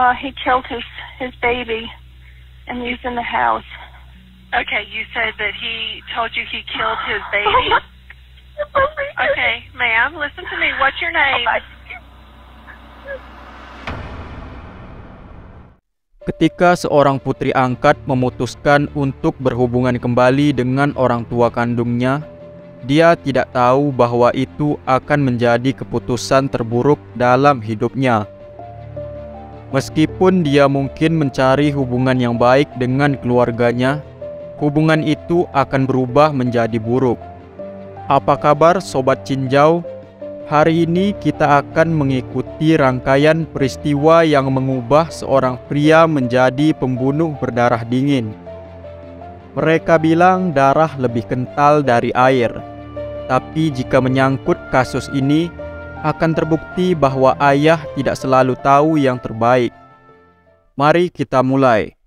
Uh, he killed his his baby, and he's in the house. Okay, you said that he told you he killed his oh baby. Oh oh my, my okay, ma'am, listen to me. What's your oh name? Oh my. Ketika seorang putri angkat memutuskan untuk berhubungan kembali dengan orang tua kandungnya, dia tidak tahu bahwa itu akan menjadi keputusan terburuk dalam hidupnya. Meskipun dia mungkin mencari hubungan yang baik dengan keluarganya, hubungan itu akan berubah menjadi buruk. Apa kabar Sobat Cinjau? Hari ini kita akan mengikuti rangkaian peristiwa yang mengubah seorang pria menjadi pembunuh berdarah dingin. Mereka bilang darah lebih kental dari air, tapi jika menyangkut kasus ini, akan terbukti bahwa ayah tidak selalu tahu yang terbaik. Mari kita mulai.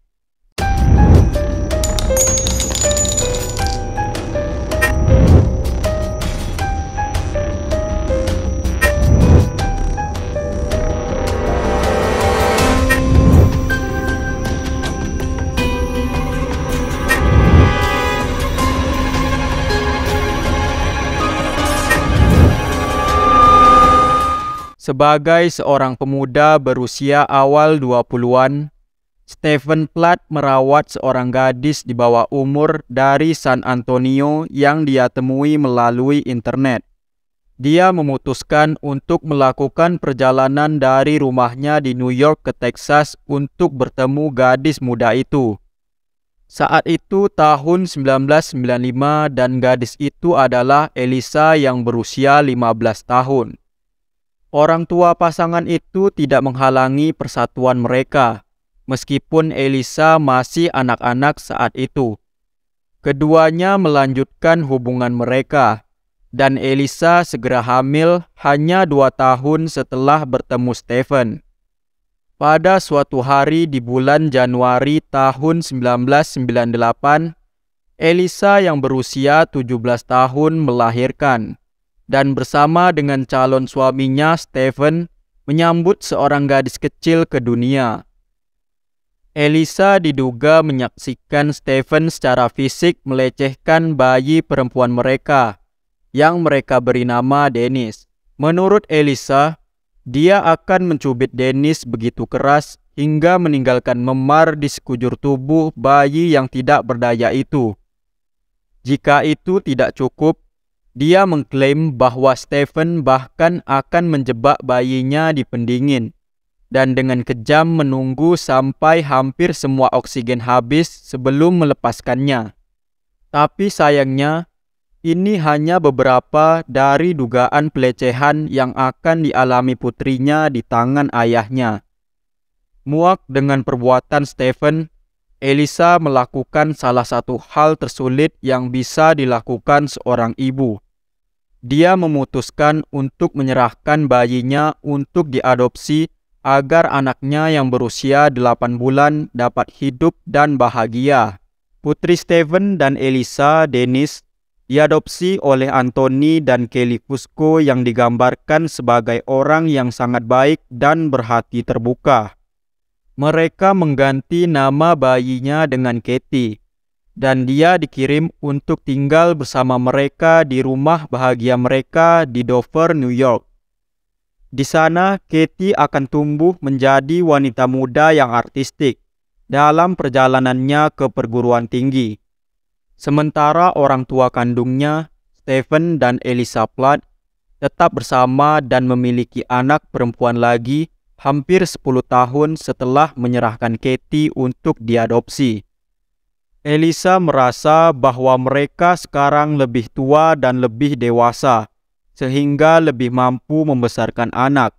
Sebagai seorang pemuda berusia awal 20-an, Stephen Platt merawat seorang gadis di bawah umur dari San Antonio yang dia temui melalui internet. Dia memutuskan untuk melakukan perjalanan dari rumahnya di New York ke Texas untuk bertemu gadis muda itu. Saat itu tahun 1995 dan gadis itu adalah Elisa yang berusia 15 tahun. Orang tua pasangan itu tidak menghalangi persatuan mereka, meskipun Elisa masih anak-anak saat itu. Keduanya melanjutkan hubungan mereka, dan Elisa segera hamil hanya dua tahun setelah bertemu Stephen. Pada suatu hari di bulan Januari tahun 1998, Elisa yang berusia 17 tahun melahirkan dan bersama dengan calon suaminya Stephen menyambut seorang gadis kecil ke dunia. Elisa diduga menyaksikan Stephen secara fisik melecehkan bayi perempuan mereka yang mereka beri nama Dennis. Menurut Elisa, dia akan mencubit Dennis begitu keras hingga meninggalkan memar di sekujur tubuh bayi yang tidak berdaya itu. Jika itu tidak cukup, dia mengklaim bahwa Stephen bahkan akan menjebak bayinya di pendingin dan dengan kejam menunggu sampai hampir semua oksigen habis sebelum melepaskannya. Tapi sayangnya, ini hanya beberapa dari dugaan pelecehan yang akan dialami putrinya di tangan ayahnya. Muak dengan perbuatan Stephen, Elisa melakukan salah satu hal tersulit yang bisa dilakukan seorang ibu. Dia memutuskan untuk menyerahkan bayinya untuk diadopsi agar anaknya yang berusia 8 bulan dapat hidup dan bahagia. Putri Steven dan Elisa Dennis diadopsi oleh Anthony dan Kelly Fusco yang digambarkan sebagai orang yang sangat baik dan berhati terbuka. Mereka mengganti nama bayinya dengan Katie, dan dia dikirim untuk tinggal bersama mereka di rumah bahagia mereka di Dover, New York. Di sana, Katie akan tumbuh menjadi wanita muda yang artistik dalam perjalanannya ke perguruan tinggi. Sementara orang tua kandungnya, Stephen dan Elisa Platt, tetap bersama dan memiliki anak perempuan lagi hampir 10 tahun setelah menyerahkan Katie untuk diadopsi. Elisa merasa bahwa mereka sekarang lebih tua dan lebih dewasa, sehingga lebih mampu membesarkan anak.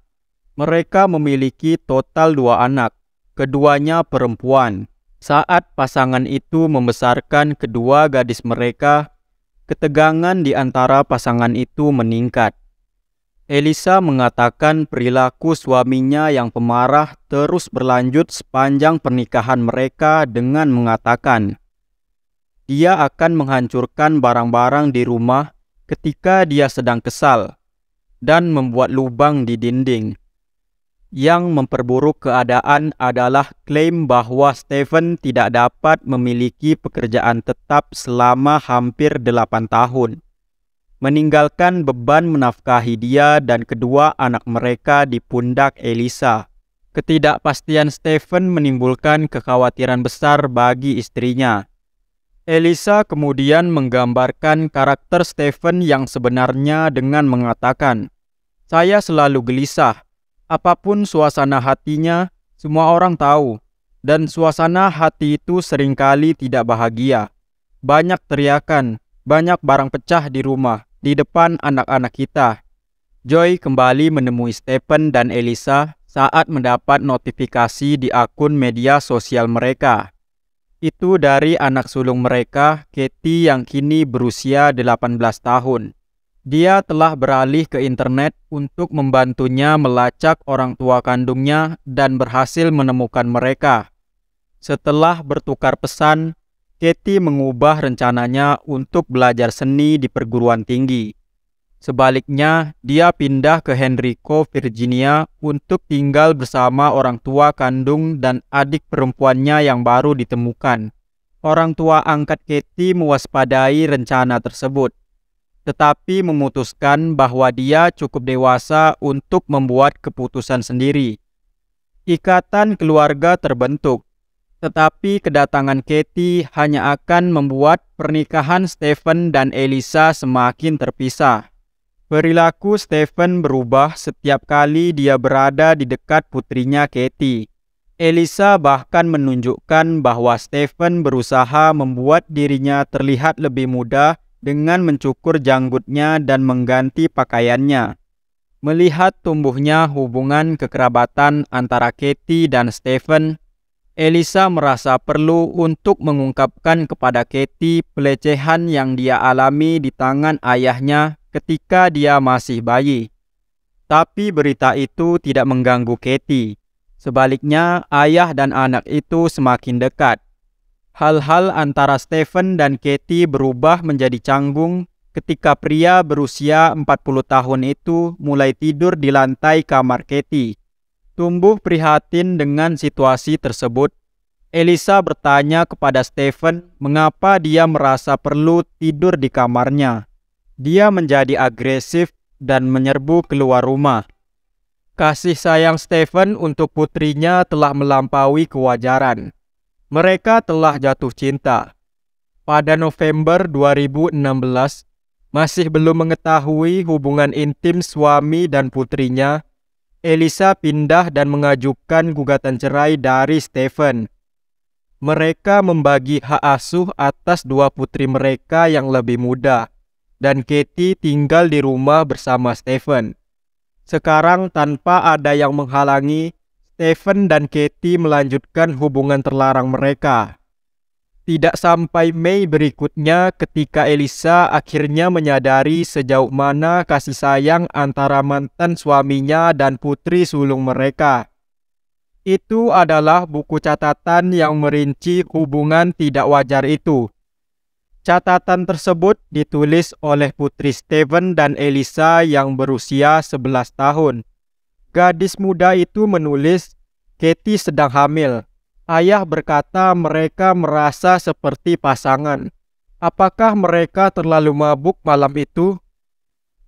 Mereka memiliki total dua anak, keduanya perempuan. Saat pasangan itu membesarkan kedua gadis mereka, ketegangan di antara pasangan itu meningkat. Elisa mengatakan perilaku suaminya yang pemarah terus berlanjut sepanjang pernikahan mereka dengan mengatakan, "Dia akan menghancurkan barang-barang di rumah ketika dia sedang kesal dan membuat lubang di dinding." Yang memperburuk keadaan adalah klaim bahwa Stephen tidak dapat memiliki pekerjaan tetap selama hampir delapan tahun meninggalkan beban menafkahi dia dan kedua anak mereka di pundak Elisa. Ketidakpastian Stephen menimbulkan kekhawatiran besar bagi istrinya. Elisa kemudian menggambarkan karakter Stephen yang sebenarnya dengan mengatakan, "Saya selalu gelisah. Apapun suasana hatinya, semua orang tahu, dan suasana hati itu seringkali tidak bahagia. Banyak teriakan, banyak barang pecah di rumah, di depan anak-anak kita. Joy kembali menemui Stephen dan Elisa saat mendapat notifikasi di akun media sosial mereka. Itu dari anak sulung mereka, Katie yang kini berusia 18 tahun. Dia telah beralih ke internet untuk membantunya melacak orang tua kandungnya dan berhasil menemukan mereka. Setelah bertukar pesan, Katie mengubah rencananya untuk belajar seni di perguruan tinggi. Sebaliknya, dia pindah ke Henrico, Virginia untuk tinggal bersama orang tua kandung dan adik perempuannya yang baru ditemukan. Orang tua angkat Katie mewaspadai rencana tersebut tetapi memutuskan bahwa dia cukup dewasa untuk membuat keputusan sendiri. Ikatan keluarga terbentuk, tetapi kedatangan Katie hanya akan membuat pernikahan Stephen dan Elisa semakin terpisah. Perilaku Stephen berubah setiap kali dia berada di dekat putrinya Katie. Elisa bahkan menunjukkan bahwa Stephen berusaha membuat dirinya terlihat lebih muda dengan mencukur janggutnya dan mengganti pakaiannya. Melihat tumbuhnya hubungan kekerabatan antara Katie dan Stephen, Elisa merasa perlu untuk mengungkapkan kepada Katie pelecehan yang dia alami di tangan ayahnya ketika dia masih bayi. Tapi berita itu tidak mengganggu Katie. Sebaliknya, ayah dan anak itu semakin dekat. Hal-hal antara Stephen dan Katie berubah menjadi canggung ketika pria berusia 40 tahun itu mulai tidur di lantai kamar Katie. Tumbuh prihatin dengan situasi tersebut, Elisa bertanya kepada Stephen mengapa dia merasa perlu tidur di kamarnya. Dia menjadi agresif dan menyerbu keluar rumah. Kasih sayang Stephen untuk putrinya telah melampaui kewajaran. Mereka telah jatuh cinta. Pada November 2016, masih belum mengetahui hubungan intim suami dan putrinya Elisa pindah dan mengajukan gugatan cerai dari Stephen. Mereka membagi hak asuh atas dua putri mereka yang lebih muda, dan Katie tinggal di rumah bersama Stephen. Sekarang tanpa ada yang menghalangi, Stephen dan Katie melanjutkan hubungan terlarang mereka. Tidak sampai Mei berikutnya ketika Elisa akhirnya menyadari sejauh mana kasih sayang antara mantan suaminya dan putri sulung mereka. Itu adalah buku catatan yang merinci hubungan tidak wajar itu. Catatan tersebut ditulis oleh putri Steven dan Elisa yang berusia 11 tahun. Gadis muda itu menulis, Katie sedang hamil Ayah berkata mereka merasa seperti pasangan. Apakah mereka terlalu mabuk malam itu?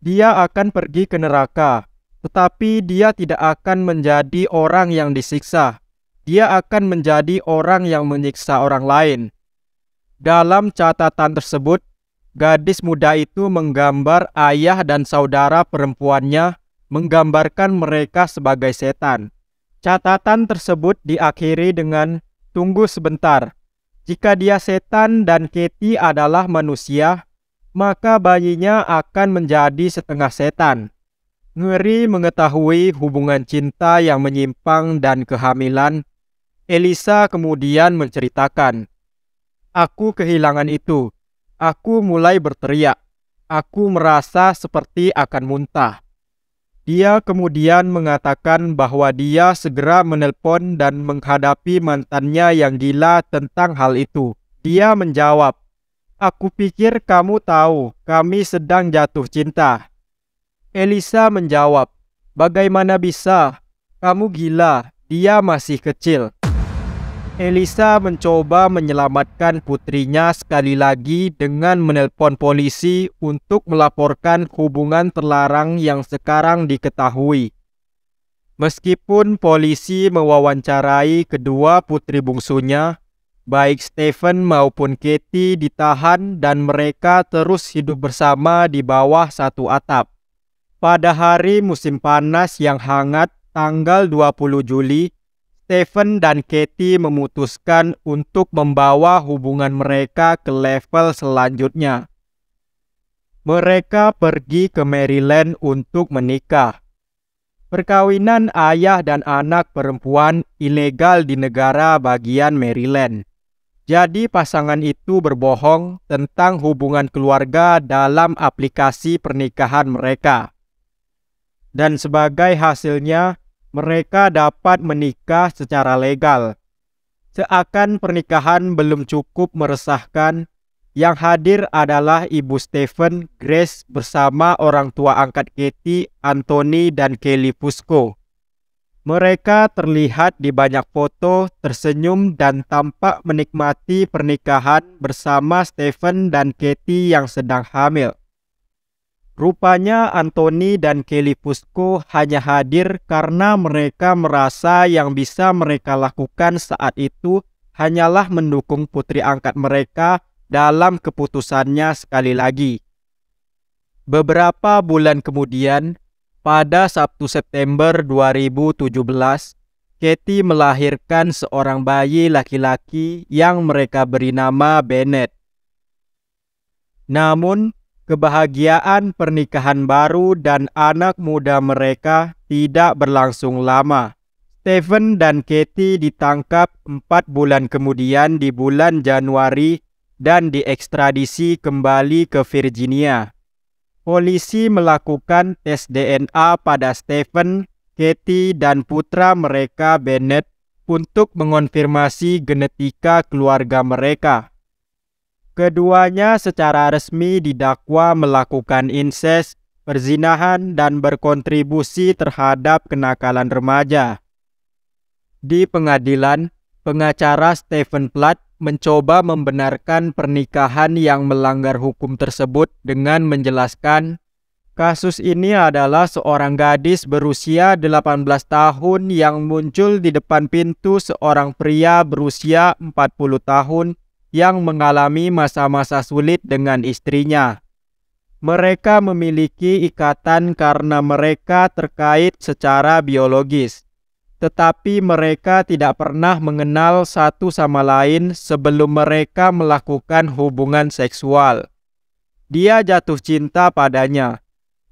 Dia akan pergi ke neraka, tetapi dia tidak akan menjadi orang yang disiksa. Dia akan menjadi orang yang menyiksa orang lain. Dalam catatan tersebut, gadis muda itu menggambar ayah dan saudara perempuannya, menggambarkan mereka sebagai setan. Catatan tersebut diakhiri dengan tunggu sebentar. Jika dia setan dan Katie adalah manusia, maka bayinya akan menjadi setengah setan. Ngeri mengetahui hubungan cinta yang menyimpang dan kehamilan, Elisa kemudian menceritakan, Aku kehilangan itu. Aku mulai berteriak. Aku merasa seperti akan muntah. Dia kemudian mengatakan bahwa dia segera menelpon dan menghadapi mantannya yang gila tentang hal itu. Dia menjawab, Aku pikir kamu tahu kami sedang jatuh cinta. Elisa menjawab, Bagaimana bisa? Kamu gila, dia masih kecil. Elisa mencoba menyelamatkan putrinya sekali lagi dengan menelpon polisi untuk melaporkan hubungan terlarang yang sekarang diketahui. Meskipun polisi mewawancarai kedua putri bungsunya, baik Stephen maupun Katie ditahan dan mereka terus hidup bersama di bawah satu atap. Pada hari musim panas yang hangat tanggal 20 Juli, Stephen dan Katie memutuskan untuk membawa hubungan mereka ke level selanjutnya. Mereka pergi ke Maryland untuk menikah. Perkawinan ayah dan anak perempuan ilegal di negara bagian Maryland. Jadi pasangan itu berbohong tentang hubungan keluarga dalam aplikasi pernikahan mereka. Dan sebagai hasilnya, mereka dapat menikah secara legal. Seakan pernikahan belum cukup meresahkan, yang hadir adalah ibu Stephen Grace bersama orang tua angkat Katie, Anthony, dan Kelly Fusco. Mereka terlihat di banyak foto, tersenyum, dan tampak menikmati pernikahan bersama Stephen dan Katie yang sedang hamil. Rupanya Anthony dan Kelly Fusco hanya hadir karena mereka merasa yang bisa mereka lakukan saat itu hanyalah mendukung putri angkat mereka dalam keputusannya sekali lagi. Beberapa bulan kemudian, pada Sabtu September 2017, Katie melahirkan seorang bayi laki-laki yang mereka beri nama Bennett. Namun, kebahagiaan pernikahan baru dan anak muda mereka tidak berlangsung lama. Stephen dan Katie ditangkap empat bulan kemudian di bulan Januari dan diekstradisi kembali ke Virginia. Polisi melakukan tes DNA pada Stephen, Katie, dan putra mereka Bennett untuk mengonfirmasi genetika keluarga mereka. Keduanya secara resmi didakwa melakukan inses, perzinahan, dan berkontribusi terhadap kenakalan remaja. Di pengadilan, pengacara Stephen Platt mencoba membenarkan pernikahan yang melanggar hukum tersebut dengan menjelaskan Kasus ini adalah seorang gadis berusia 18 tahun yang muncul di depan pintu seorang pria berusia 40 tahun yang mengalami masa-masa sulit dengan istrinya. Mereka memiliki ikatan karena mereka terkait secara biologis, tetapi mereka tidak pernah mengenal satu sama lain sebelum mereka melakukan hubungan seksual. Dia jatuh cinta padanya.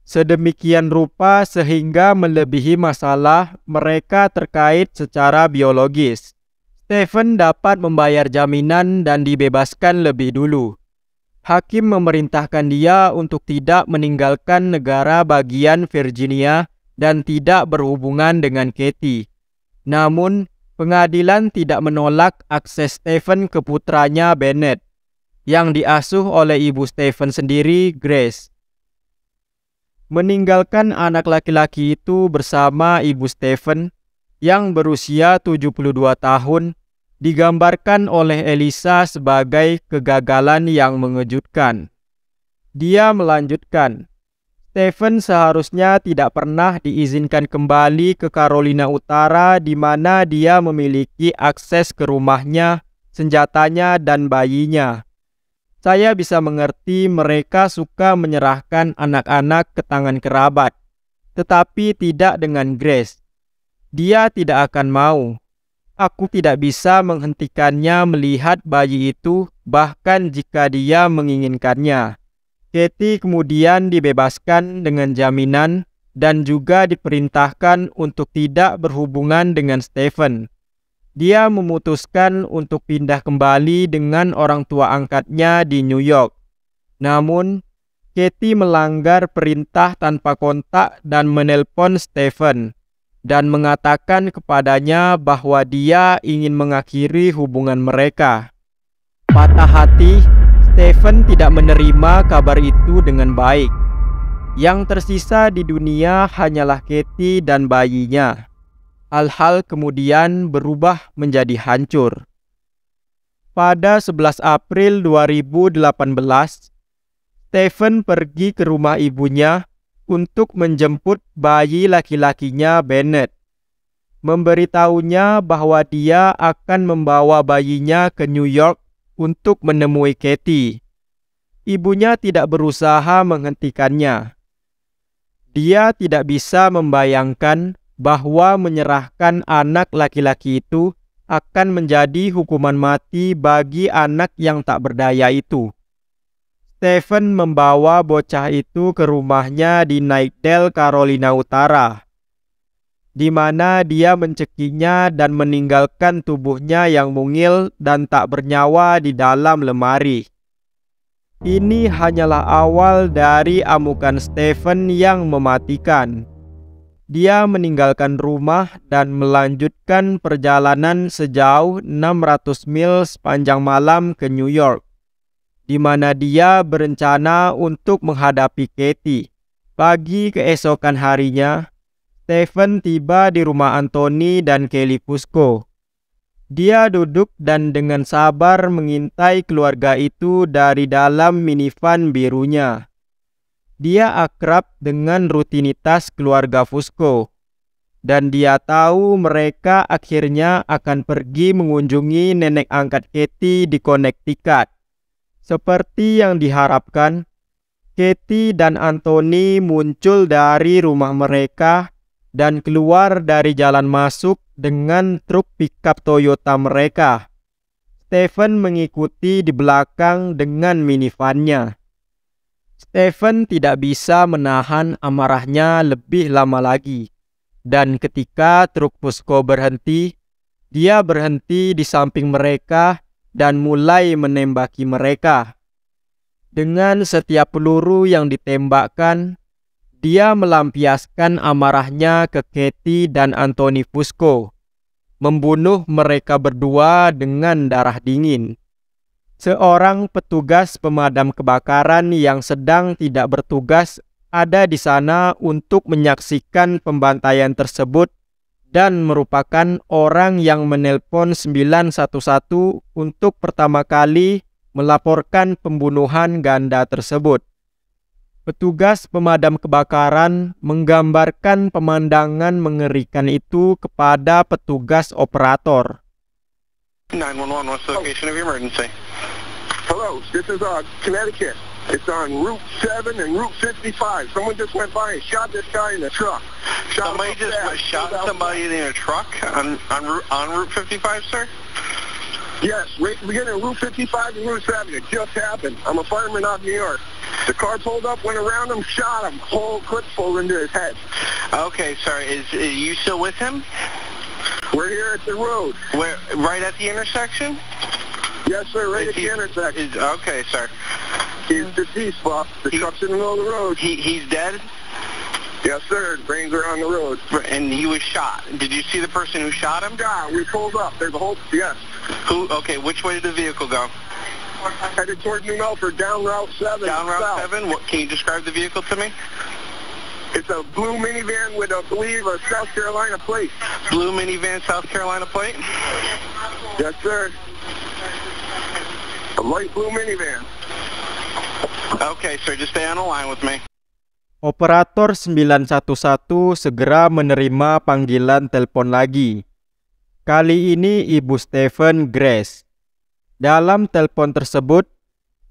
Sedemikian rupa sehingga melebihi masalah mereka terkait secara biologis. Stephen dapat membayar jaminan dan dibebaskan lebih dulu. Hakim memerintahkan dia untuk tidak meninggalkan negara bagian Virginia dan tidak berhubungan dengan Katie. Namun, pengadilan tidak menolak akses Stephen ke putranya Bennett, yang diasuh oleh ibu Stephen sendiri, Grace. Meninggalkan anak laki-laki itu bersama ibu Stephen yang berusia 72 tahun digambarkan oleh Elisa sebagai kegagalan yang mengejutkan. Dia melanjutkan, Stephen seharusnya tidak pernah diizinkan kembali ke Carolina Utara di mana dia memiliki akses ke rumahnya, senjatanya, dan bayinya. Saya bisa mengerti mereka suka menyerahkan anak-anak ke tangan kerabat, tetapi tidak dengan Grace. Dia tidak akan mau. Aku tidak bisa menghentikannya melihat bayi itu bahkan jika dia menginginkannya. Katie kemudian dibebaskan dengan jaminan dan juga diperintahkan untuk tidak berhubungan dengan Stephen. Dia memutuskan untuk pindah kembali dengan orang tua angkatnya di New York. Namun, Katie melanggar perintah tanpa kontak dan menelpon Stephen dan mengatakan kepadanya bahwa dia ingin mengakhiri hubungan mereka. Patah hati, Stephen tidak menerima kabar itu dengan baik. Yang tersisa di dunia hanyalah Katie dan bayinya. Hal-hal kemudian berubah menjadi hancur. Pada 11 April 2018, Stephen pergi ke rumah ibunya untuk menjemput bayi laki-lakinya Bennett. Memberitahunya bahwa dia akan membawa bayinya ke New York untuk menemui Katie. Ibunya tidak berusaha menghentikannya. Dia tidak bisa membayangkan bahwa menyerahkan anak laki-laki itu akan menjadi hukuman mati bagi anak yang tak berdaya itu. Stephen membawa bocah itu ke rumahnya di Nightdale, Carolina Utara, di mana dia mencekinya dan meninggalkan tubuhnya yang mungil dan tak bernyawa di dalam lemari. Ini hanyalah awal dari amukan Stephen yang mematikan. Dia meninggalkan rumah dan melanjutkan perjalanan sejauh 600 mil sepanjang malam ke New York di mana dia berencana untuk menghadapi Katie. Pagi keesokan harinya, Stephen tiba di rumah Anthony dan Kelly Fusco. Dia duduk dan dengan sabar mengintai keluarga itu dari dalam minivan birunya. Dia akrab dengan rutinitas keluarga Fusco dan dia tahu mereka akhirnya akan pergi mengunjungi nenek angkat Katie di Connecticut. Seperti yang diharapkan, Katie dan Anthony muncul dari rumah mereka dan keluar dari jalan masuk dengan truk pickup Toyota mereka. Stephen mengikuti di belakang dengan minivannya. Stephen tidak bisa menahan amarahnya lebih lama lagi. Dan ketika truk Fusco berhenti, dia berhenti di samping mereka dan mulai menembaki mereka. Dengan setiap peluru yang ditembakkan, dia melampiaskan amarahnya ke Katie dan Anthony Fusco, membunuh mereka berdua dengan darah dingin. Seorang petugas pemadam kebakaran yang sedang tidak bertugas ada di sana untuk menyaksikan pembantaian tersebut dan merupakan orang yang menelpon 911 untuk pertama kali melaporkan pembunuhan ganda tersebut. Petugas pemadam kebakaran menggambarkan pemandangan mengerikan itu kepada petugas operator. Hello, this is uh, Connecticut. It's on Route 7 and Route 55. Someone just went by and shot this guy in the truck. Shot somebody just fast, shot somebody in a truck on, on, route, on Route 55, sir? Yes, right beginning Route 55 and Route 7. It just happened. I'm a fireman out of New York. The car pulled up, went around him, shot him. Whole clip full into his head. Okay, sorry. Is, is you still with him? We're here at the road. Where? Right at the intersection? Yes, sir. Right is at he, the intersection. Is, okay, sir. He's deceased, spot. The he, truck's in the middle of the road. He, he's dead? Yes, sir. Brains are on the road. And he was shot. Did you see the person who shot him? Yeah, we pulled up. There's a whole... Yes. Who? Okay, which way did the vehicle go? Headed toward New Melford, down Route 7. Down Route south. 7? What, can you describe the vehicle to me? It's a blue minivan with, I believe, a South Carolina plate. Blue minivan, South Carolina plate? Yes, sir. A light blue minivan. Okay, sir, just stay on the line with me. Operator 911 segera menerima panggilan telepon lagi. Kali ini Ibu Stephen Grace. Dalam telepon tersebut,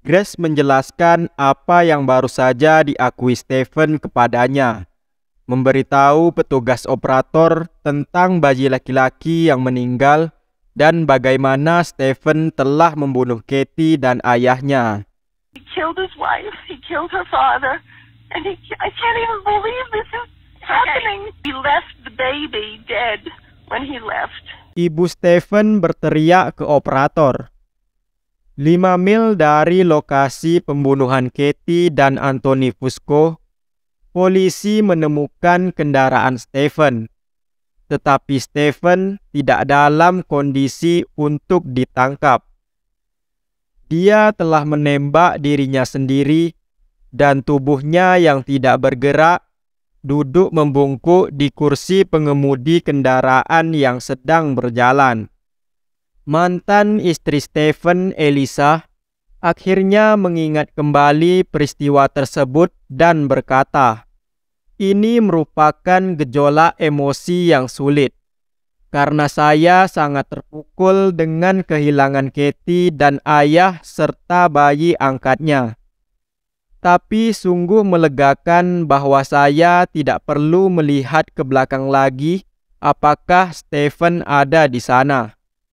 Grace menjelaskan apa yang baru saja diakui Stephen kepadanya. Memberitahu petugas operator tentang bayi laki-laki yang meninggal dan bagaimana Stephen telah membunuh Katie dan ayahnya. He killed his wife. He killed her father. And he, I can't even believe this is happening. Okay. He left the baby dead when he left. Ibu Stephen berteriak ke operator. Lima mil dari lokasi pembunuhan Katie dan Anthony Fusco, polisi menemukan kendaraan Stephen. Tetapi Stephen tidak dalam kondisi untuk ditangkap. Dia telah menembak dirinya sendiri dan tubuhnya yang tidak bergerak duduk membungkuk di kursi pengemudi kendaraan yang sedang berjalan. Mantan istri Stephen, Elisa, akhirnya mengingat kembali peristiwa tersebut dan berkata, "Ini merupakan gejolak emosi yang sulit karena saya sangat terpukul dengan kehilangan Keti dan ayah serta bayi angkatnya. Tapi sungguh melegakan bahwa saya tidak perlu melihat ke belakang lagi apakah Stephen ada di sana.